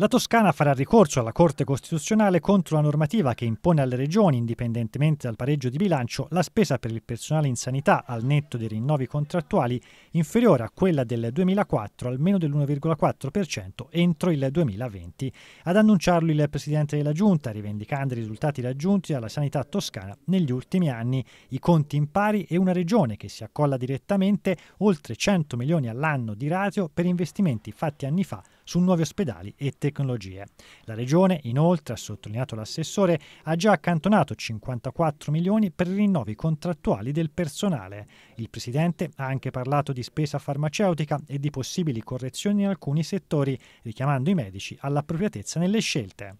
La Toscana farà ricorso alla Corte Costituzionale contro la normativa che impone alle regioni, indipendentemente dal pareggio di bilancio, la spesa per il personale in sanità al netto dei rinnovi contrattuali inferiore a quella del 2004 almeno dell'1,4% entro il 2020. Ad annunciarlo il Presidente della Giunta, rivendicando i risultati raggiunti dalla sanità toscana negli ultimi anni, i conti impari e una regione che si accolla direttamente oltre 100 milioni all'anno di ratio per investimenti fatti anni fa su nuovi ospedali e tecnologie. La Regione, inoltre, ha sottolineato l'assessore, ha già accantonato 54 milioni per i rinnovi contrattuali del personale. Il Presidente ha anche parlato di spesa farmaceutica e di possibili correzioni in alcuni settori, richiamando i medici all'appropriatezza nelle scelte.